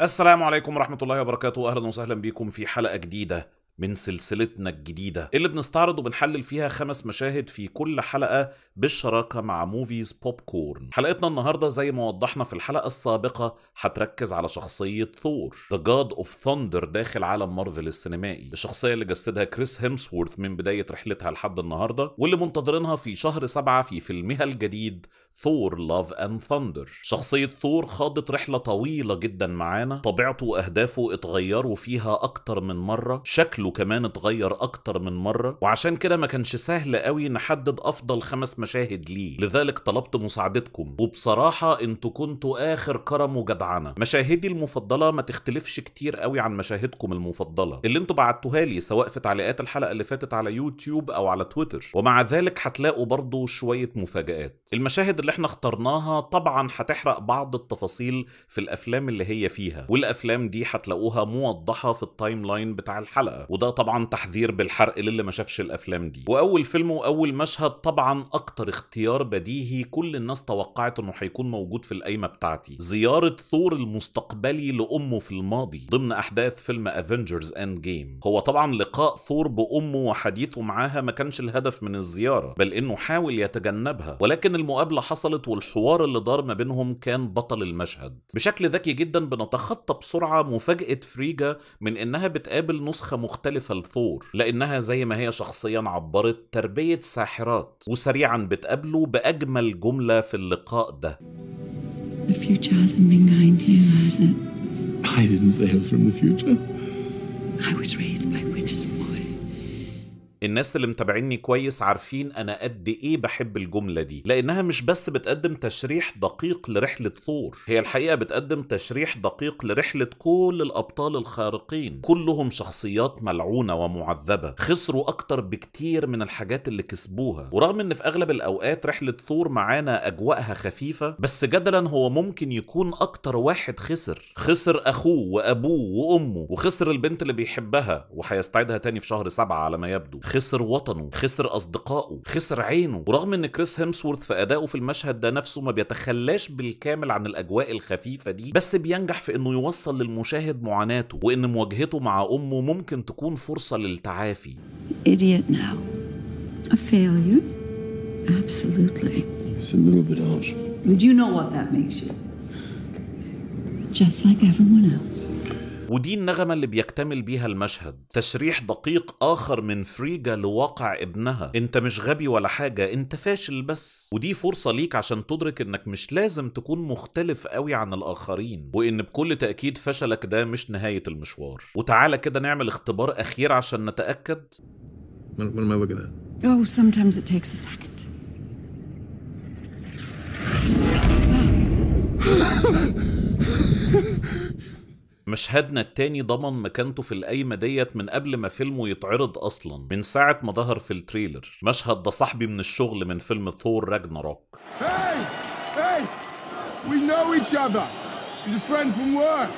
السلام عليكم ورحمة الله وبركاته أهلا وسهلا بكم في حلقة جديدة من سلسلتنا الجديدة اللي بنستعرض وبنحلل فيها خمس مشاهد في كل حلقة بالشراكة مع موفيز بوب كورن حلقتنا النهاردة زي ما وضحنا في الحلقة السابقة هتركز على شخصية ثور The God of Thunder داخل عالم مارفل السينمائي الشخصية اللي جسدها كريس هيمسورث من بداية رحلتها لحد النهاردة واللي منتظرينها في شهر سبعة في فيلمها الجديد ثور لاف اند ثاندر شخصية ثور خاضت رحلة طويلة جدا معانا طبيعته وأهدافه اتغيروا فيها أكتر من مرة شكله كمان اتغير أكتر من مرة وعشان كده ما كانش سهل قوي نحدد أفضل خمس مشاهد ليه لذلك طلبت مساعدتكم وبصراحة انتوا كنتوا آخر كرم وجدعنة مشاهدي المفضلة ما تختلفش كتير قوي عن مشاهدكم المفضلة اللي انتوا بعتوها لي سواء في تعليقات الحلقة اللي فاتت على يوتيوب أو على تويتر ومع ذلك هتلاقوا برضو شوية مفاجآت المشاهد اللي احنا اخترناها طبعا هتحرق بعض التفاصيل في الافلام اللي هي فيها والافلام دي هتلاقوها موضحه في التايم لاين بتاع الحلقه وده طبعا تحذير بالحرق للي ما شافش الافلام دي واول فيلم واول مشهد طبعا اكتر اختيار بديهي كل الناس توقعت انه هيكون موجود في القايمه بتاعتي زياره ثور المستقبلي لامه في الماضي ضمن احداث فيلم افنجرز اند جيم هو طبعا لقاء ثور بامه وحديثه معاها ما كانش الهدف من الزياره بل انه حاول يتجنبها ولكن المقابله حصلت والحوار اللي دار ما بينهم كان بطل المشهد بشكل ذكي جدا بنتخطى بسرعة مفاجأة فريجا من انها بتقابل نسخة مختلفة لثور لانها زي ما هي شخصيا عبرت تربية ساحرات وسريعا بتقابله بأجمل جملة في اللقاء ده The future hasn't been kind to you, has it? I didn't say I was from the future. I was raised by witches الناس اللي متابعيني كويس عارفين انا قد ايه بحب الجمله دي لانها مش بس بتقدم تشريح دقيق لرحله ثور هي الحقيقه بتقدم تشريح دقيق لرحله كل الابطال الخارقين كلهم شخصيات ملعونه ومعذبه خسروا اكتر بكتير من الحاجات اللي كسبوها ورغم ان في اغلب الاوقات رحله ثور معانا اجواءها خفيفه بس جدلا هو ممكن يكون اكتر واحد خسر خسر اخوه وابوه وامه وخسر البنت اللي بيحبها وهيستعيدها تاني في شهر سبعة على ما يبدو خسر وطنه خسر اصدقائه خسر عينه ورغم ان كريس هيمسورث في ادائه في المشهد ده نفسه ما بيتخلاش بالكامل عن الاجواء الخفيفه دي بس بينجح في انه يوصل للمشاهد معاناته وان مواجهته مع امه ممكن تكون فرصه للتعافي Just like everyone else. ودي النغمة اللي بيكتمل بيها المشهد تشريح دقيق آخر من فريجا لواقع ابنها انت مش غبي ولا حاجة انت فاشل بس ودي فرصة ليك عشان تدرك انك مش لازم تكون مختلف قوي عن الآخرين وان بكل تأكيد فشلك ده مش نهاية المشوار وتعالى كده نعمل اختبار أخير عشان نتأكد Oh, sometimes it takes a second. مشهدنا التاني ضمن مكانته في القايمة ديت من قبل ما فيلمه يتعرض أصلا من ساعة ما ظهر في التريلر مشهد ده صاحبي من الشغل من فيلم ثور راجناروك hey! hey! We know each other. He's a friend from work.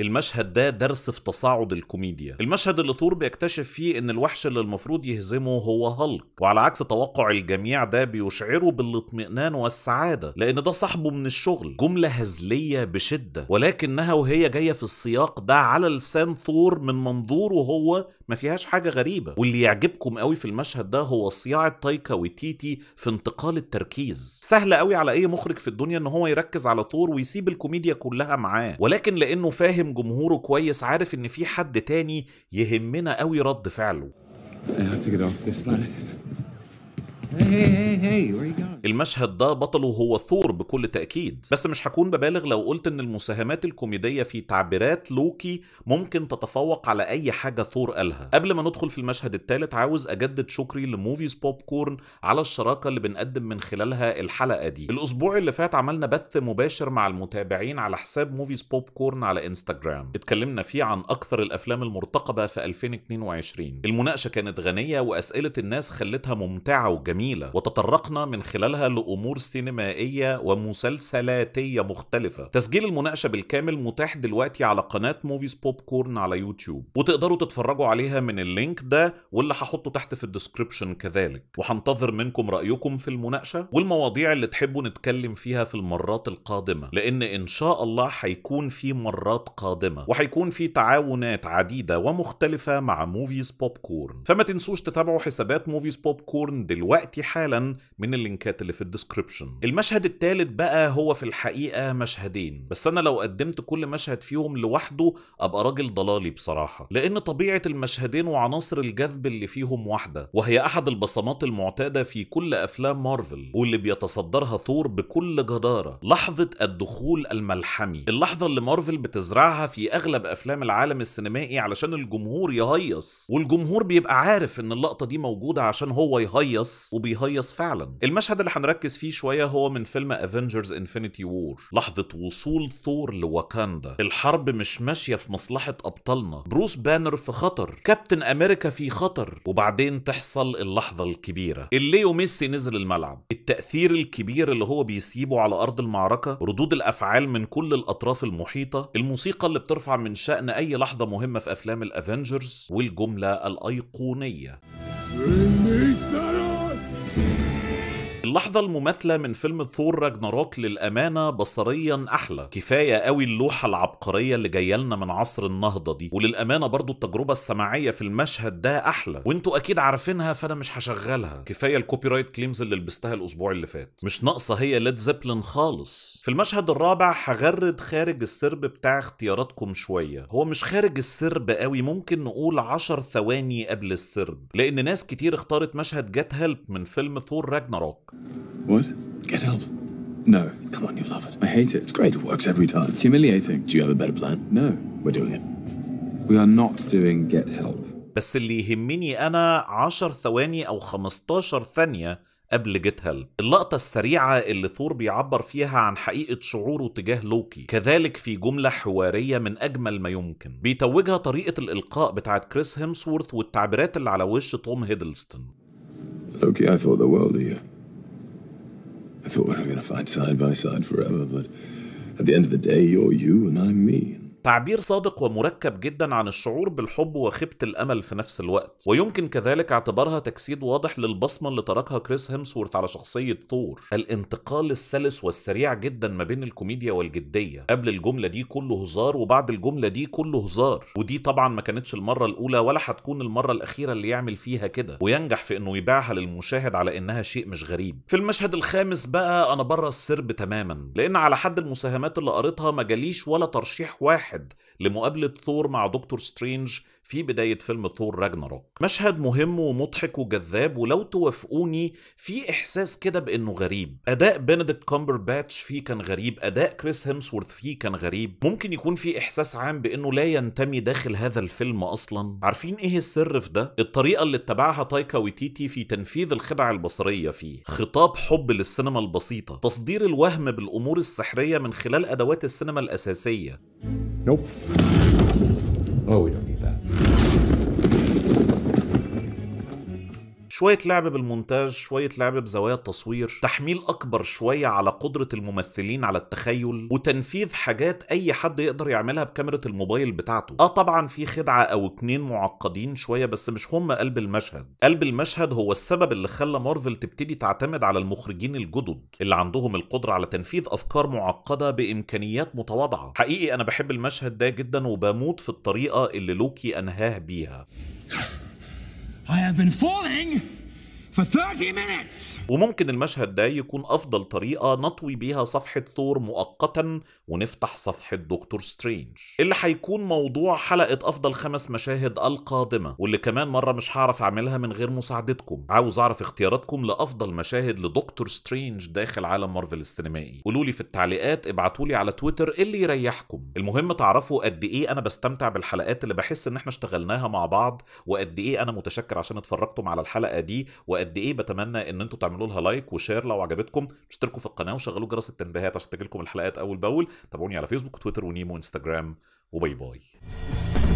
المشهد ده درس في تصاعد الكوميديا المشهد اللي ثور بيكتشف فيه ان الوحش اللي المفروض يهزمه هو هالك وعلى عكس توقع الجميع ده بيشعره بالاطمئنان والسعادة لان ده صاحبه من الشغل جملة هزلية بشدة ولكنها وهي جاية في السياق ده على لسان ثور من منظوره هو ما فيهاش حاجة غريبة واللي يعجبكم قوي في المشهد ده هو صياعة تايكا وتيتي في انتقال التركيز سهل قوي على اي مخرج في الدنيا ان هو يركز على ثور ويسيب الكوميديا كلها معاه ولكن لانه فاهم فاهم جمهوره كويس عارف ان في حد تاني يهمنا قوي رد فعله I have to get off this المشهد ده بطله هو ثور بكل تأكيد بس مش هكون ببالغ لو قلت ان المساهمات الكوميدية في تعبيرات لوكي ممكن تتفوق على اي حاجة ثور قالها قبل ما ندخل في المشهد الثالث عاوز اجدد شكري لموفيز بوب كورن على الشراكة اللي بنقدم من خلالها الحلقة دي الاسبوع اللي فات عملنا بث مباشر مع المتابعين على حساب موفيز بوب كورن على انستجرام اتكلمنا فيه عن اكثر الافلام المرتقبة في 2022 المناقشة كانت غنية واسئلة الناس خلتها ممتعة وجميلة جميلة وتطرقنا من خلالها لأمور سينمائية ومسلسلاتية مختلفة تسجيل المناقشة بالكامل متاح دلوقتي على قناة موفيز بوب كورن على يوتيوب وتقدروا تتفرجوا عليها من اللينك ده واللي هحطه تحت في الديسكريبشن كذلك وهنتظر منكم رأيكم في المناقشة والمواضيع اللي تحبوا نتكلم فيها في المرات القادمة لأن إن شاء الله هيكون في مرات قادمة وهيكون في تعاونات عديدة ومختلفة مع موفيز بوب كورن فما تنسوش تتابعوا حسابات موفيز بوب كورن دلوقتي دلوقتي حالا من اللينكات اللي في الديسكربشن المشهد الثالث بقى هو في الحقيقة مشهدين بس أنا لو قدمت كل مشهد فيهم لوحده أبقى راجل ضلالي بصراحة لأن طبيعة المشهدين وعناصر الجذب اللي فيهم واحدة وهي أحد البصمات المعتادة في كل أفلام مارفل واللي بيتصدرها ثور بكل جدارة لحظة الدخول الملحمي اللحظة اللي مارفل بتزرعها في أغلب أفلام العالم السينمائي علشان الجمهور يهيص والجمهور بيبقى عارف إن اللقطة دي موجودة عشان هو يهيص وبيهيص فعلا المشهد اللي هنركز فيه شويه هو من فيلم افنجرز انفينيتي وور لحظه وصول ثور لواكاندا الحرب مش ماشيه في مصلحه ابطالنا بروس بانر في خطر كابتن امريكا في خطر وبعدين تحصل اللحظه الكبيره اللي ميسي نزل الملعب التاثير الكبير اللي هو بيسيبه على ارض المعركه ردود الافعال من كل الاطراف المحيطه الموسيقى اللي بترفع من شان اي لحظه مهمه في افلام الافنجرز والجمله الايقونيه اللحظة المماثلة من فيلم ثور راجناروك للأمانة بصريا أحلى كفاية قوي اللوحة العبقرية اللي جاية لنا من عصر النهضة دي وللأمانة برضو التجربة السماعية في المشهد ده أحلى وانتوا أكيد عارفينها فأنا مش هشغلها كفاية الكوبي رايت كليمز اللي لبستها الأسبوع اللي فات مش ناقصة هي ليد زيبلن خالص في المشهد الرابع هغرد خارج السرب بتاع اختياراتكم شوية هو مش خارج السرب قوي ممكن نقول 10 ثواني قبل السرب لأن ناس كتير اختارت مشهد جت هيلب من فيلم ثور راجناروك What? Get help. No. Come on, you love it. I hate it. It's great. It works every time. It's humiliating. Do you have a better plan? No. We're doing it. We are not doing get help. بس اللي يهمني انا 10 ثواني او 15 ثانيه قبل جيت هيلب اللقطة السريعة اللي ثور بيعبر فيها عن حقيقة شعوره تجاه لوكي كذلك في جملة حوارية من أجمل ما يمكن بيتوجها طريقة الإلقاء بتاعت كريس هيمسورث والتعبيرات اللي على وش توم هيدلستون Loki, I thought the world of you. I thought we were going to fight side by side forever, but at the end of the day, you're you and I'm me. تعبير صادق ومركب جدا عن الشعور بالحب وخيبة الأمل في نفس الوقت ويمكن كذلك اعتبارها تجسيد واضح للبصمة اللي تركها كريس هيمسورث على شخصية ثور الانتقال السلس والسريع جدا ما بين الكوميديا والجدية قبل الجملة دي كله هزار وبعد الجملة دي كله هزار ودي طبعا ما كانتش المرة الأولى ولا هتكون المرة الأخيرة اللي يعمل فيها كده وينجح في إنه يبيعها للمشاهد على إنها شيء مش غريب في المشهد الخامس بقى أنا بره السرب تماما لأن على حد المساهمات اللي قريتها ما جاليش ولا ترشيح واحد واحد لمقابله ثور مع دكتور سترينج في بداية فيلم ثور راجناروك مشهد مهم ومضحك وجذاب ولو توافقوني في إحساس كده بأنه غريب أداء بنديكت كومبر باتش فيه كان غريب أداء كريس هيمسورث فيه كان غريب ممكن يكون في إحساس عام بأنه لا ينتمي داخل هذا الفيلم أصلا عارفين إيه السر في ده؟ الطريقة اللي اتبعها تايكا ويتيتي في تنفيذ الخدع البصرية فيه خطاب حب للسينما البسيطة تصدير الوهم بالأمور السحرية من خلال أدوات السينما الأساسية nope. oh, yeah. شويه لعب بالمونتاج شويه لعب بزوايا التصوير تحميل اكبر شويه على قدره الممثلين على التخيل وتنفيذ حاجات اي حد يقدر يعملها بكاميرا الموبايل بتاعته اه طبعا في خدعه او اتنين معقدين شويه بس مش هم قلب المشهد قلب المشهد هو السبب اللي خلى مارفل تبتدي تعتمد على المخرجين الجدد اللي عندهم القدره على تنفيذ افكار معقده بامكانيات متواضعه حقيقي انا بحب المشهد ده جدا وبموت في الطريقه اللي لوكي انهاه بيها I have been falling وممكن المشهد ده يكون أفضل طريقة نطوي بيها صفحة ثور مؤقتا ونفتح صفحة دكتور سترينج اللي هيكون موضوع حلقة أفضل خمس مشاهد القادمة واللي كمان مرة مش هعرف أعملها من غير مساعدتكم عاوز أعرف اختياراتكم لأفضل مشاهد لدكتور سترينج داخل عالم مارفل السينمائي قولوا لي في التعليقات ابعتوا لي على تويتر اللي يريحكم المهم تعرفوا قد إيه أنا بستمتع بالحلقات اللي بحس إن احنا اشتغلناها مع بعض وقد إيه أنا متشكر عشان اتفرجتم على الحلقة دي وقد قد ايه بتمنى ان انتم تعملوا لها لايك وشير لو عجبتكم اشتركوا في القناه وشغلوا جرس التنبيهات عشان تجيلكم الحلقات اول باول تابعوني على فيسبوك وتويتر ونيمو وانستغرام وباي باي